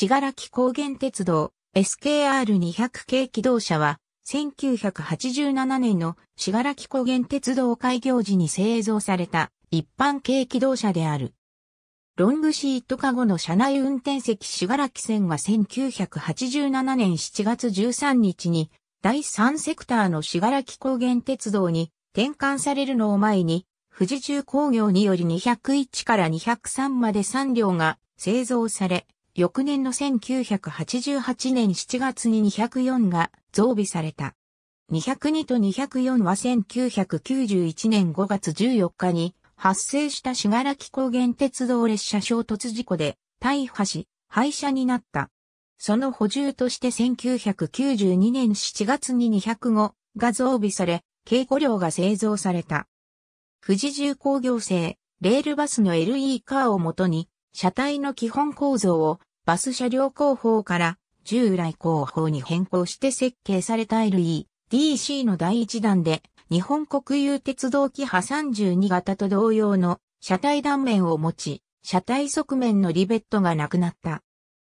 信楽高原鉄道 SKR200 系機動車は1987年の信楽高原鉄道開業時に製造された一般系機動車である。ロングシートカゴの車内運転席信楽線は1987年7月13日に第3セクターの信楽高原鉄道に転換されるのを前に富士重工業により201から203まで3両が製造され、翌年の1988年7月に204が増備された。202と204は1991年5月14日に発生したしがらき高原鉄道列車衝突事故で大破し廃車になった。その補充として1992年7月に205が増備され、軽古量が製造された。富士重工業製、レールバスの LE カーをもとに、車体の基本構造をバス車両後方から従来後方に変更して設計された LEDC の第1弾で、日本国有鉄道機派32型と同様の車体断面を持ち、車体側面のリベットがなくなった。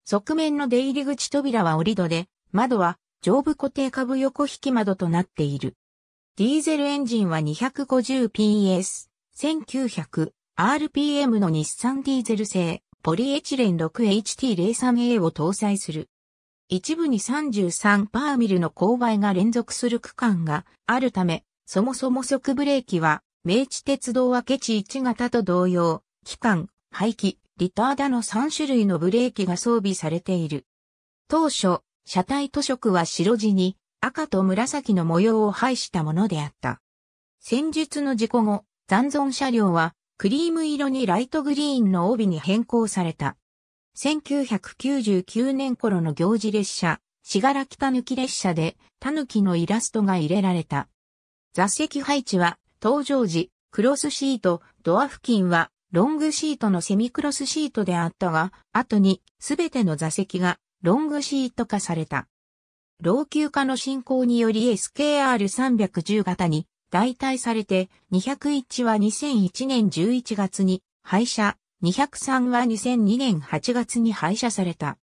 側面の出入り口扉は折り戸で、窓は上部固定株横引き窓となっている。ディーゼルエンジンは 250PS、1900RPM の日産ディーゼル製。ポリエチレン 6HT03A を搭載する。一部に33パーミルの勾配が連続する区間があるため、そもそも速ブレーキは、明治鉄道明地1型と同様、機関、排気、リターダの3種類のブレーキが装備されている。当初、車体塗色は白地に赤と紫の模様を配したものであった。戦術の事故後、残存車両はクリーム色にライトグリーンの帯に変更された。1999年頃の行事列車、しがらきたぬき列車で、たぬきのイラストが入れられた。座席配置は、登場時、クロスシート、ドア付近は、ロングシートのセミクロスシートであったが、後に、すべての座席が、ロングシート化された。老朽化の進行により SKR310 型に代替されて、201は2001年11月に廃車、203は2002年8月に廃車された。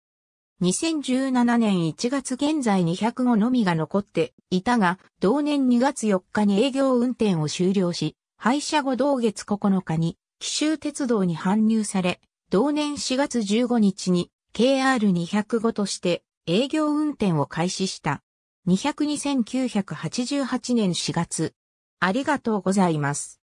2017年1月現在205のみが残っていたが、同年2月4日に営業運転を終了し、廃車後同月9日に奇襲鉄道に搬入され、同年4月15日に KR205 として営業運転を開始した。202988年4月、ありがとうございます。